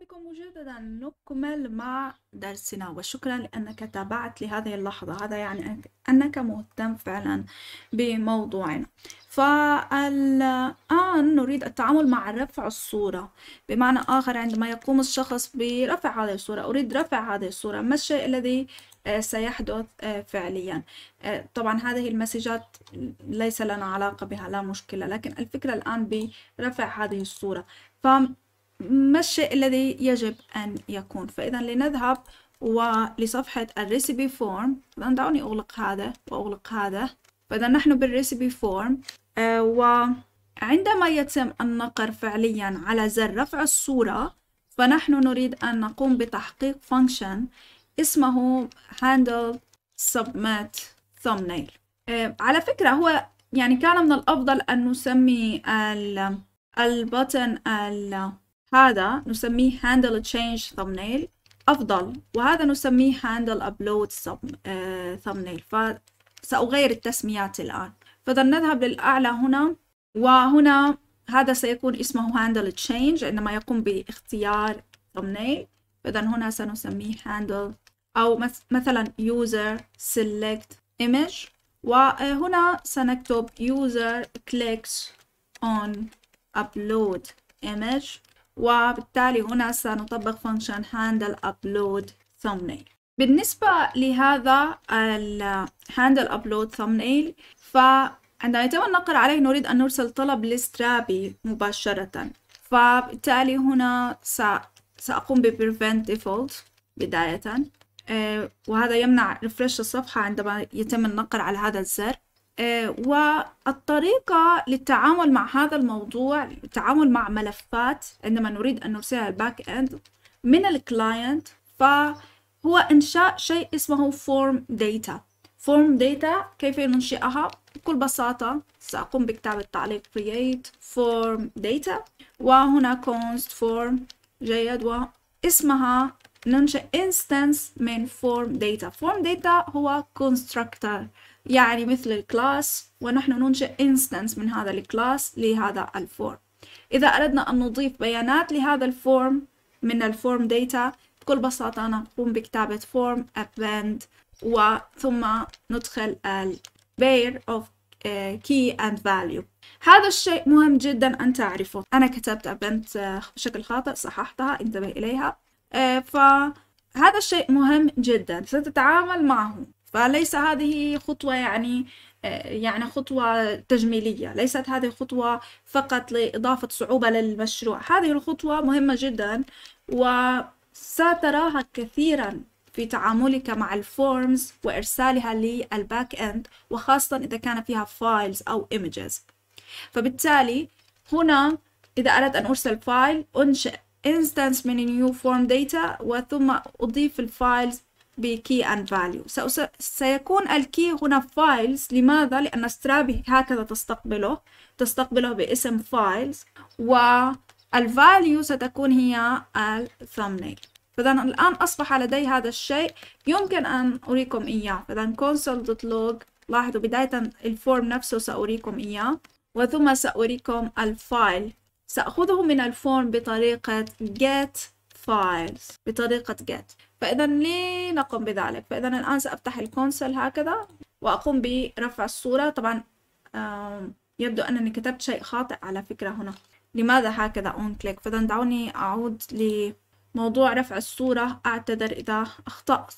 بكم مجددا نكمل مع درسنا وشكرا لأنك تابعت لهذه اللحظة هذا يعني أنك مهتم فعلا بموضوعنا فالآن نريد التعامل مع رفع الصورة بمعنى آخر عندما يقوم الشخص برفع هذه الصورة أريد رفع هذه الصورة ما الشيء الذي آه، سيحدث آه، فعليا آه، طبعا هذه المسجات ليس لنا علاقة بها لا مشكلة لكن الفكرة الآن برفع هذه الصورة ف ما الشيء الذي يجب أن يكون فإذا لنذهب ولصفحة الريسيبي فورم إذا دعوني أغلق هذا وأغلق هذا فإذا نحن بالريسيبي فورم آه وعندما يتم النقر فعليا على زر رفع الصورة فنحن نريد أن نقوم بتحقيق فانكشن اسمه handle submit thumbnail آه على فكرة هو يعني كان من الأفضل أن نسمي البطن button هذا نسميه handle change thumbnail أفضل وهذا نسميه handle upload آه، thumbnail فسأغير التسميات الآن فإذا نذهب للأعلى هنا وهنا هذا سيكون اسمه handle change عندما يقوم باختيار thumbnail فإذا هنا سنسميه handle أو مثلا user select image وهنا سنكتب user clicks on upload image وبالتالي هنا سنطبق function handle upload thumbnail بالنسبة لهذا handle upload thumbnail فعندما يتم النقر عليه نريد أن نرسل طلب لسترابي مباشرة فبالتالي هنا سأقوم ب prevent default بداية آه، وهذا يمنع ريفرش الصفحة عندما يتم النقر على هذا الزر آه، والطريقة للتعامل مع هذا الموضوع التعامل مع ملفات عندما نريد أن نرسلها الباك إند من الكلاينت فهو إنشاء شيء اسمه فورم داتا فورم داتا كيف ننشئها بكل بساطة سأقوم بكتابة تعليق create form data وهنا const form جيد واسمها ننشئ instance من form data form data هو constructor يعني مثل الكلاس ونحن ننشئ instance من هذا الكلاس لهذا الفورم إذا أردنا أن نضيف بيانات لهذا الفورم من الفورم داتا بكل بساطة نقوم بكتابة فورم append وثم ندخل ال pair of آه، key and value هذا الشيء مهم جدا أن تعرفه أنا كتبت append آه، بشكل خاطئ صححتها انتبه إليها آه، فهذا الشيء مهم جدا ستتعامل معه فليس هذه خطوة يعني آه، يعني خطوة تجميلية ليست هذه خطوة فقط لإضافة صعوبة للمشروع هذه الخطوة مهمة جدا وستراها كثيرا في تعاملك مع الفورمز وإرسالها للباك إند وخاصة إذا كان فيها فايلز أو images فبالتالي هنا إذا أردت أن أرسل فايل أنشئ instance من new form data وثم أضيف الفايلز بكي اند فاليو سيكون الكي هنا فايلز لماذا؟ لأن سترابي هكذا تستقبله تستقبله باسم فايلز والفاليو ستكون هي الثمنيل فإذا الآن أصبح لدي هذا الشيء يمكن أن أريكم إياه فإذا console.log لاحظوا بداية الفورم نفسه سأريكم إياه وثم سأريكم الفايل سأخذه من الفورم بطريقة get files بطريقة get فإذا ليه نقوم بذلك فإذا الآن سأفتح الكونسول هكذا وأقوم برفع الصورة طبعا يبدو أنني كتبت شيء خاطئ على فكرة هنا لماذا هكذا اون كليك فإذا دعوني أعود لموضوع رفع الصورة أعتذر إذا أخطأت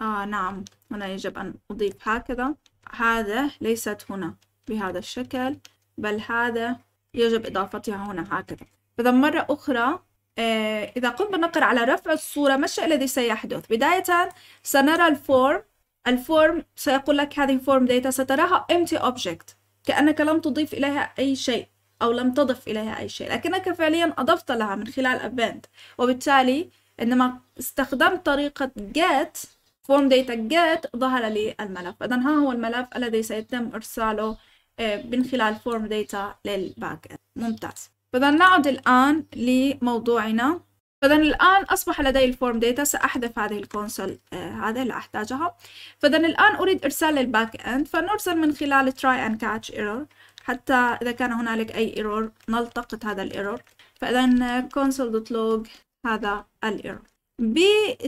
آه نعم هنا يجب أن أضيف هكذا هذا ليست هنا بهذا الشكل بل هذا يجب إضافتها هنا هكذا إذا مرة أخرى آه، إذا قمت بالنقر على رفع الصورة ما الشيء الذي سيحدث؟ بداية سنرى الفورم الفورم سيقول لك هذه فورم داتا ستراها empty object كأنك لم تضيف إليها أي شيء أو لم تضف إليها أي شيء لكنك فعليا أضفت لها من خلال event وبالتالي عندما استخدمت طريقة get فورم داتا get ظهر لي الملف إذا ها هو الملف الذي سيتم إرساله آه، من خلال فورم داتا للباك ممتاز فإذا نعد الآن لموضوعنا فإذا الآن أصبح لدي الفورم داتا سأحذف هذه الكونسول آه هذا اللي أحتاجها فإذا الآن أريد إرسال الباك أند فنرسل من خلال try and catch error حتى إذا كان هنالك أي ايرور نلتقط هذا الايرور فإذا آه، console.log هذا الايرور ب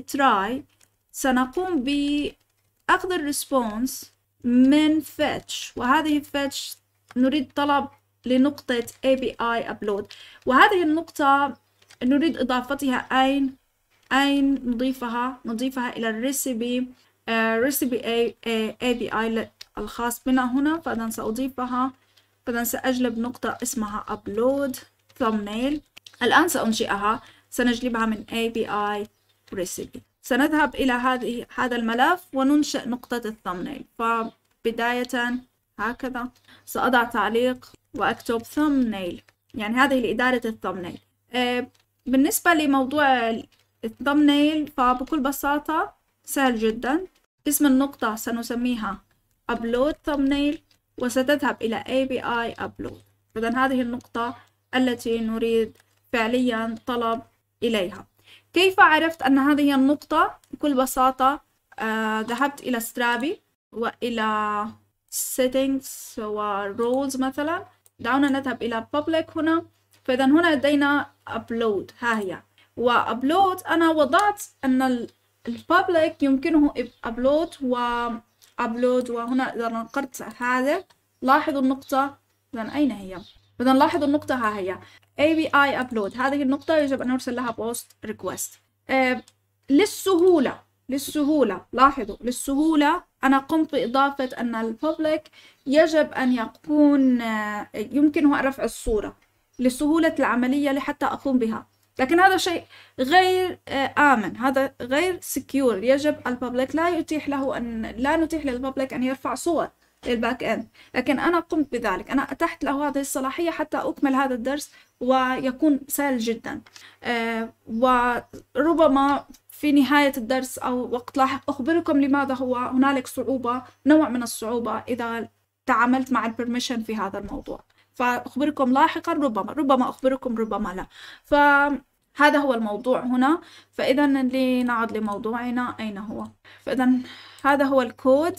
تراي سنقوم بأخذ الريسبونس من fetch وهذه fetch نريد طلب لنقطة API Upload وهذه النقطة نريد إضافتها أين أين نضيفها نضيفها إلى الريسيبي ريسيبي API الخاص بنا هنا فإذا سأضيفها فإذا سأجلب نقطة اسمها Upload Thumbnail الآن سأنشئها سنجلبها من API Recipe سنذهب إلى هذه هذا الملف وننشئ نقطة الثمنيل فبداية هكذا سأضع تعليق واكتب thumbnail يعني هذه لإدارة الثمنيل آه، بالنسبة لموضوع الثمنيل فبكل بساطة سهل جدا اسم النقطة سنسميها upload thumbnail وستذهب إلى API upload إذا هذه النقطة التي نريد فعليا طلب إليها كيف عرفت أن هذه النقطة بكل بساطة آه ذهبت إلى سترابي وإلى settings و roles مثلا دعونا نذهب إلى public هنا فإذا هنا لدينا upload ها هي upload انا وضعت ان البابليك يمكنه upload و upload وهنا اذا نقرت هذا لاحظوا النقطة اذا اين هي اذا لاحظوا النقطة ها هي ABI upload هذه النقطة يجب ان نرسل لها post request آه، للسهولة للسهولة لاحظوا للسهولة أنا قمت بإضافة أن الببليك يجب أن يكون آه، يمكنه رفع الصورة لسهولة العملية لحتى أقوم بها لكن هذا شيء غير آه، آمن هذا غير سكيور يجب الببليك لا يتيح له أن لا نتيح للببليك أن يرفع صور للباك اند لكن أنا قمت بذلك أنا أتحت له هذه الصلاحية حتى أكمل هذا الدرس ويكون سهل جدا آه، وربما في نهاية الدرس أو وقت لاحق أخبركم لماذا هو هنالك صعوبة نوع من الصعوبة إذا تعاملت مع البرميشن في هذا الموضوع فأخبركم لاحقا ربما ربما أخبركم ربما لا فهذا هو الموضوع هنا فإذا لنعد لموضوعنا أين هو فإذا هذا هو الكود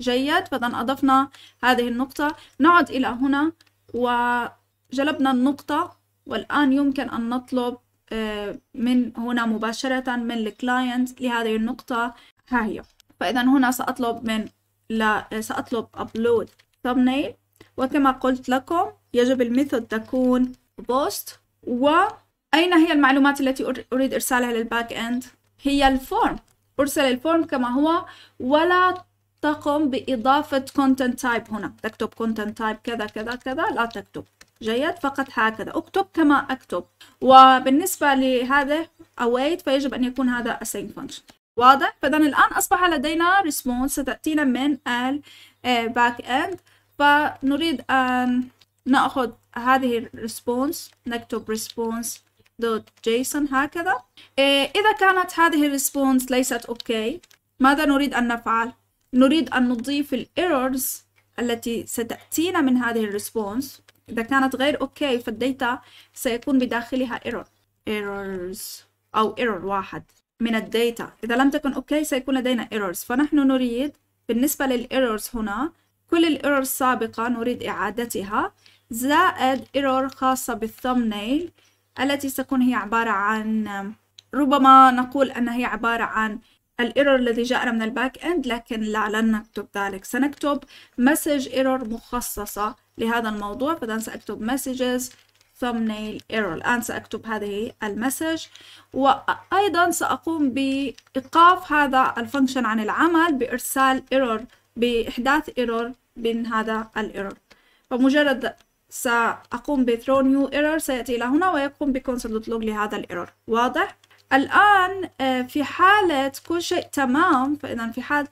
جيد فإذا أضفنا هذه النقطة نعد إلى هنا وجلبنا النقطة والآن يمكن أن نطلب آه، من هنا مباشرة من الكلاينت لهذه النقطة ها هي فإذا هنا سأطلب من لا سأطلب upload thumbnail وكما قلت لكم يجب الميثود تكون post وأين هي المعلومات التي أريد إرسالها للباك إند هي الفورم أرسل الفورم كما هو ولا تقم بإضافة content type هنا تكتب content type كذا كذا كذا لا تكتب جيد فقط هكذا اكتب كما اكتب وبالنسبة لهذا await فيجب أن يكون هذا async function واضح فإذا الآن أصبح لدينا response ستأتينا من ال آه، back end فنريد أن نأخذ هذه ال response نكتب response .json هكذا آه، إذا كانت هذه الريسبونس ليست أوكي ماذا نريد أن نفعل؟ نريد أن نضيف الايرورز التي ستأتينا من هذه الريسبونس إذا كانت غير أوكي فالديتا سيكون بداخلها إيرور إيرورز أو إيرور واحد من الديتا إذا لم تكن أوكي سيكون لدينا إيرورز فنحن نريد بالنسبة للإيرورز هنا كل الإيرور السابقة نريد إعادتها زائد إيرور خاصة بالثمنيل التي ستكون هي عبارة عن ربما نقول أنها هي عبارة عن الايرور الذي جاءنا من الباك اند لكن لعلنا نكتب ذلك سنكتب مسج ايرور مخصصة لهذا الموضوع فإذا سأكتب مسجز thumbnail error الآن سأكتب هذه المسج وأيضا سأقوم بإيقاف هذا الفانكشن عن العمل بإرسال ايرور بإحداث ايرور من هذا الايرور فمجرد سأقوم بثرو نيو new error سيأتي إلى هنا ويقوم بconsole.log لهذا الايرور واضح؟ الآن آه، في حالة كل شيء تمام فإذا في حالة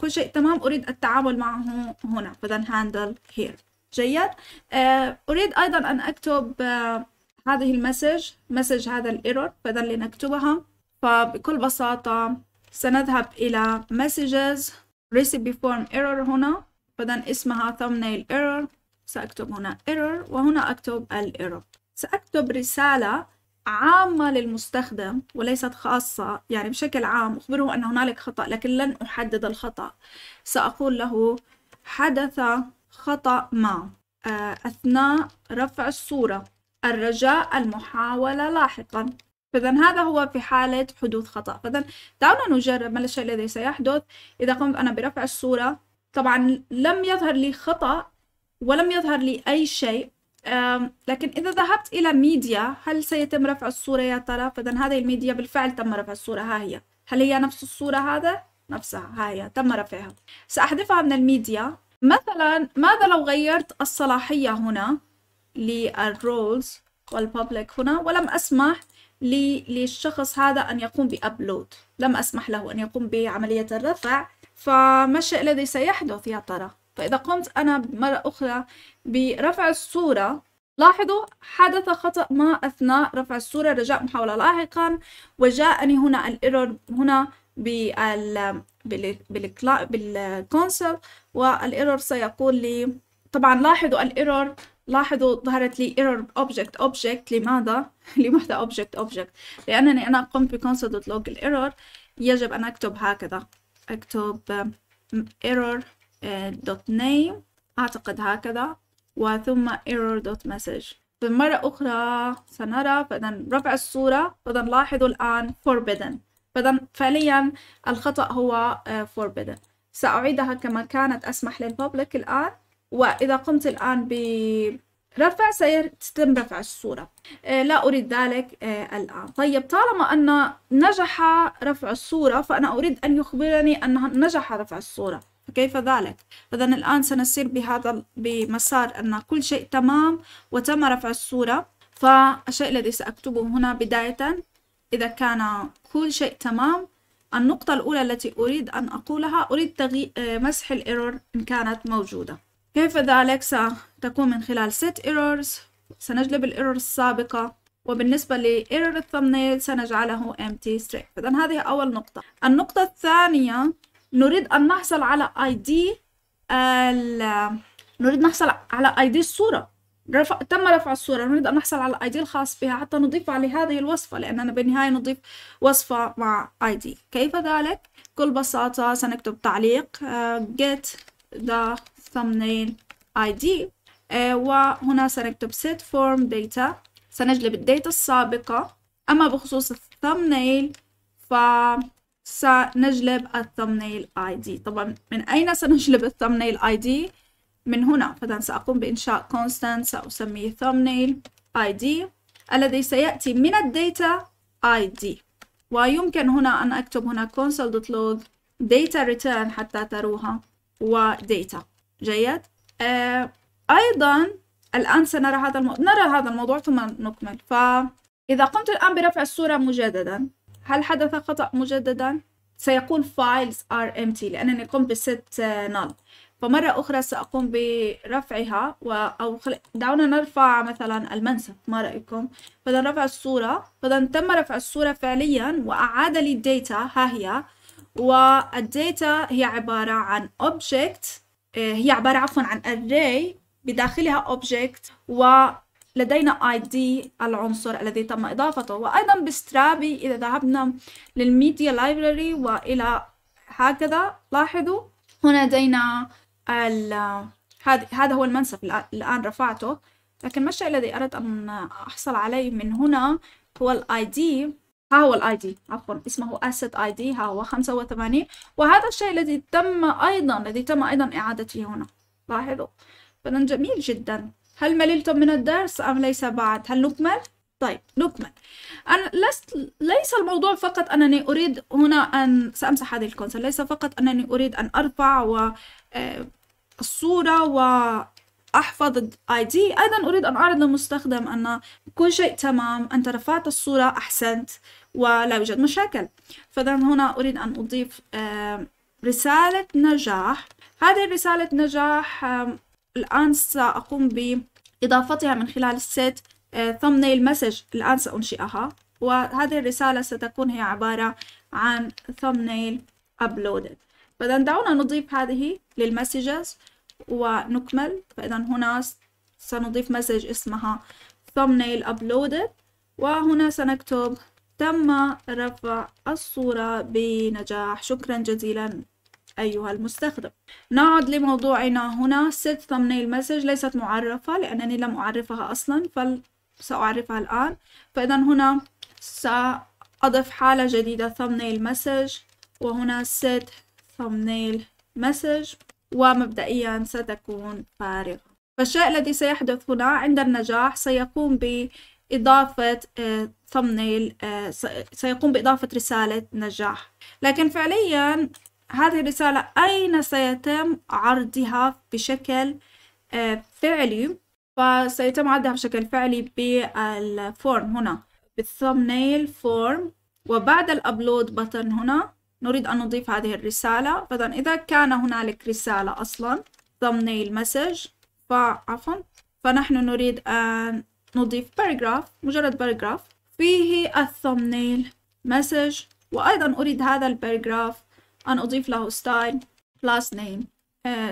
كل شيء تمام أريد التعامل معه هنا فإذا handle here جيد آه، أريد أيضا أن أكتب آه، هذه المسج مسج هذا الايرور فإذا لنكتبها فبكل بساطة سنذهب إلى messages recipe form error هنا فإذا اسمها thumbnail error سأكتب هنا error وهنا أكتب الايرور سأكتب رسالة عامة للمستخدم وليست خاصة يعني بشكل عام أخبره أن هنالك خطأ لكن لن أحدد الخطأ سأقول له حدث خطأ ما آه، أثناء رفع الصورة الرجاء المحاولة لاحقا فإذا هذا هو في حالة حدوث خطأ فإذا دعونا نجرب ما الشيء الذي سيحدث إذا قمت أنا برفع الصورة طبعا لم يظهر لي خطأ ولم يظهر لي أي شيء لكن إذا ذهبت إلى ميديا هل سيتم رفع الصورة يا ترى؟ فإذا هذه الميديا بالفعل تم رفع الصورة ها هي هل هي نفس الصورة هذا؟ نفسها ها هي تم رفعها سأحذفها من الميديا مثلا ماذا لو غيرت الصلاحية هنا للرولز والببليك هنا ولم أسمح للشخص هذا أن يقوم بأبلود لم أسمح له أن يقوم بعملية الرفع فما الشيء الذي سيحدث يا ترى؟ فإذا قمت أنا مرة أخرى برفع الصورة لاحظوا حدث خطأ ما أثناء رفع الصورة رجاء محاولة لاحقا وجاءني هنا الإيرور هنا بال بالكونسول والإيرور سيقول لي طبعا لاحظوا الإيرور لاحظوا ظهرت لي ايرور اوبجكت اوبجكت لماذا؟ لماذا اوبجكت اوبجكت لأنني أنا قمت دوت لوج الإيرور يجب أن أكتب هكذا أكتب ايرور دوت name أعتقد هكذا وثم ايرور دوت مسج مرة أخرى سنرى فاذا رفع الصورة فاذا لاحظوا الآن forbidden فاذا فعليا الخطأ هو آه، forbidden سأعيدها كما كانت أسمح للببليك الآن وإذا قمت الآن برفع سيتم رفع الصورة آه، لا أريد ذلك آه، الآن طيب طالما أن نجح رفع الصورة فأنا أريد أن يخبرني أن نجح رفع الصورة فكيف ذلك؟ إذا الآن سنسير بهذا بمسار أن كل شيء تمام وتم رفع الصورة فالشيء الذي سأكتبه هنا بداية إذا كان كل شيء تمام النقطة الأولى التي أريد أن أقولها أريد تغي... آه، مسح الإيرور إن كانت موجودة كيف ذلك ستكون من خلال set errors سنجلب الإيرور السابقة وبالنسبة لإيرور الثمنيل سنجعله empty string إذا هذه أول نقطة النقطة الثانية نريد أن نحصل على ID ال... نريد نحصل على ID الصورة رفع تم رفع الصورة نريد أن نحصل على ID الخاص بها حتى نضيفها لهذه الوصفة لأننا بالنهاية نضيف وصفة مع ID كيف ذلك؟ بكل بساطة سنكتب تعليق آه، get the thumbnail ID آه، وهنا سنكتب set form data سنجلب الداتا السابقة أما بخصوص الثمنيل ف سنجلب الثمنيل اي دي طبعا من اين سنجلب الثمنيل اي دي من هنا فاذا ساقوم بانشاء كونستانت ساسميه اي دي الذي سياتي من الداتا دي ويمكن هنا ان اكتب هنا console.log data return حتى تروها وديتا جيد آه ايضا الان سنرى هذا الموضوع نرى هذا الموضوع ثم نكمل فاذا قمت الان برفع الصوره مجددا هل حدث خطأ مجددا؟ سيقول files are empty لأنني قمت بست آه، null فمرة أخرى سأقوم برفعها و... أو خل... دعونا نرفع مثلا المنسف ما رأيكم فإذا رفع الصورة فإذا تم رفع الصورة فعليا وأعاد لي الداتا ها هي والداتا هي عبارة عن object آه، هي عبارة عفوا عن array بداخلها object و لدينا ID العنصر الذي تم إضافته وأيضا بسترابي إذا ذهبنا للميديا لايبراري وإلى هكذا لاحظوا هنا لدينا هذا هو المنسف الآن رفعته لكن ما الشيء الذي أردت أن أحصل عليه من هنا هو الاي دي ها هو الاي دي عفوا اسمه asset ID ها هو 85 وهذا الشيء الذي تم أيضا الذي تم أيضا إعادته هنا لاحظوا فإذا جميل جدا هل مللتم من الدرس أم ليس بعد هل نكمل؟ طيب نكمل أنا لست ليس الموضوع فقط أنني أريد هنا أن سأمسح هذه الكونسل ليس فقط أنني أريد أن أرفع و آه، الصورة وأحفظ الاي دي أيضا أريد أن أعرض للمستخدم أن كل شيء تمام أنت رفعت الصورة أحسنت ولا يوجد مشاكل فإذا هنا أريد أن أضيف آه، رسالة نجاح هذه رسالة نجاح الآن سأقوم ب إضافتها من خلال السيت ثمنيل مسج الآن سأنشئها وهذه الرسالة ستكون هي عبارة عن ثمنيل أبلودد فإذا دعونا نضيف هذه للمسجز ونكمل فإذا هنا سنضيف مسج اسمها ثمنيل أبلودد وهنا سنكتب تم رفع الصورة بنجاح شكرا جزيلا أيها المستخدم نعد لموضوعنا هنا set thumbnail message ليست معرفة لأنني لم أعرفها أصلا فسأعرفها الآن فإذا هنا سأضف حالة جديدة thumbnail message وهنا set thumbnail message ومبدئيا ستكون فارغة فالشيء الذي سيحدث هنا عند النجاح سيقوم بإضافة ثمنيل آه، آه، سيقوم بإضافة رسالة نجاح لكن فعليا هذه الرسالة أين سيتم عرضها بشكل آه، فعلي فسيتم عرضها بشكل فعلي بالفورم هنا بالثمنيل فورم وبعد الأبلود بطن هنا نريد أن نضيف هذه الرسالة فإذن إذا كان هنالك رسالة أصلا thumbnail مسج فعفوا فنحن نريد أن نضيف باراجراف مجرد باراجراف فيه الثمنيل مسج وأيضا أريد هذا الباراجراف أنا أضيف له ستايل كلاس نيم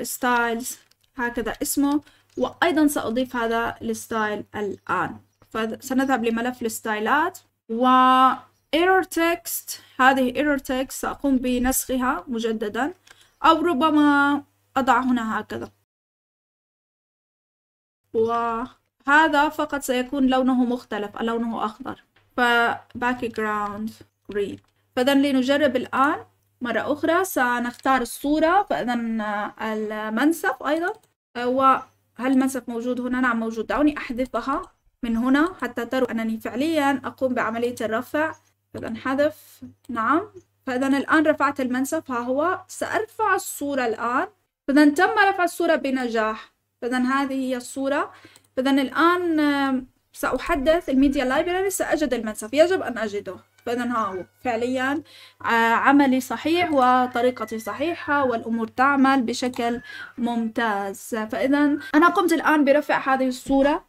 ستايلز هكذا اسمه وأيضا سأضيف هذا الستايل الآن فسنذهب لملف الستايلات و error text هذه error text سأقوم بنسخها مجددا أو ربما أضع هنا هكذا وهذا فقط سيكون لونه مختلف لونه أخضر ف background green فإذا لنجرب الآن مرة أخرى سنختار الصورة فإذا المنسف أيضا وهل المنسف موجود هنا؟ نعم موجود دعوني أحذفها من هنا حتى تروا أنني فعليا أقوم بعملية الرفع فإذا حذف نعم فإذا الآن رفعت المنسف ها هو سأرفع الصورة الآن فإذا تم رفع الصورة بنجاح فإذا هذه هي الصورة فإذا الآن سأحدث الميديا لايبراري سأجد المنسف يجب أن أجده فإذا ها هو فعليا آه، عملي صحيح وطريقتي صحيحة والأمور تعمل بشكل ممتاز فإذا أنا قمت الآن برفع هذه الصورة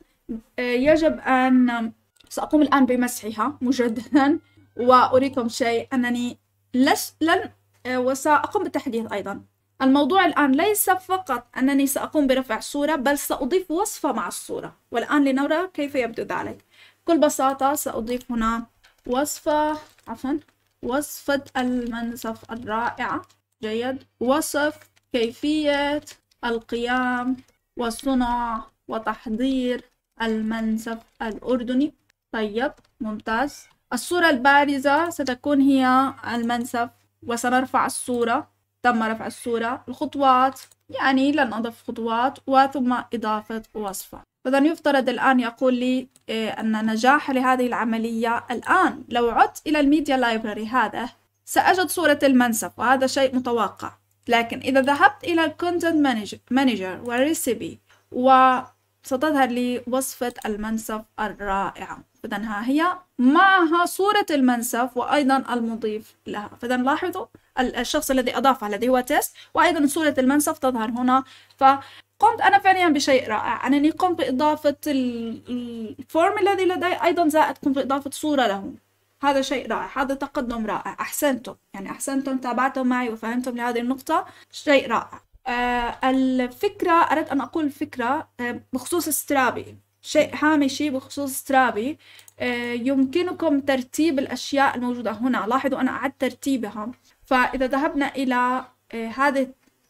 آه، يجب أن سأقوم الآن بمسحها مجددا وأريكم شيء أنني لش لن آه، وسأقوم بالتحديث أيضا الموضوع الآن ليس فقط أنني سأقوم برفع صورة بل سأضيف وصفة مع الصورة والآن لنرى كيف يبدو ذلك بكل بساطة سأضيف هنا وصفة عفوا وصفة المنسف الرائعة جيد وصف كيفية القيام وصنع وتحضير المنسف الأردني طيب ممتاز الصورة البارزة ستكون هي المنسف وسنرفع الصورة تم رفع الصورة الخطوات يعني لن أضف خطوات وثم إضافة وصفة فإذا يفترض الآن يقول لي إيه، أن نجاح لهذه العملية الآن لو عدت إلى الميديا لايبراري هذا سأجد صورة المنسف وهذا شيء متوقع لكن إذا ذهبت إلى الكونتنت مانجر والريسيبي وستظهر لي وصفة المنسف الرائعة إذا ها هي معها صورة المنسف وأيضا المضيف لها فإذا لاحظوا الشخص الذي أضافه الذي هو تيست وأيضا صورة المنسف تظهر هنا ف قمت أنا فعليا بشيء رائع أنني قمت بإضافة الفورم الذي لدي أيضا زائد قمت بإضافة صورة له هذا شيء رائع هذا تقدم رائع أحسنتم يعني أحسنتم تابعتم معي وفهمتم لهذه النقطة شيء رائع آه الفكرة أردت أن أقول فكرة آه بخصوص سترابي شيء هامشي بخصوص سترابي آه يمكنكم ترتيب الأشياء الموجودة هنا لاحظوا أنا أعدت ترتيبها فإذا ذهبنا إلى آه هذا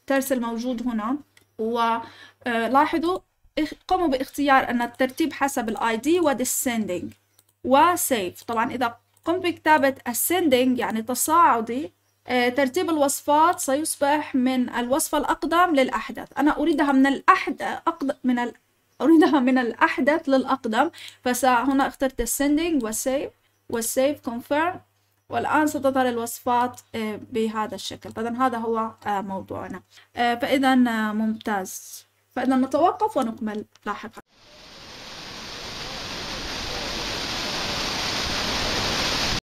الترس الموجود هنا ولاحظوا آه، قوموا باختيار أن الترتيب حسب الاي دي وديسندينج وسيف طبعا إذا قمت بكتابة ascending يعني تصاعدي آه، ترتيب الوصفات سيصبح من الوصفة الأقدم للأحدث أنا أريدها من الأحدث من ال... أريدها من الأحدث للأقدم فهنا اخترت ascending وسيف وسيف confirm والآن ستظهر الوصفات آه، بهذا الشكل طبعا هذا هو آه، موضوعنا آه، فإذا ممتاز فإذا نتوقف ونكمل لاحقا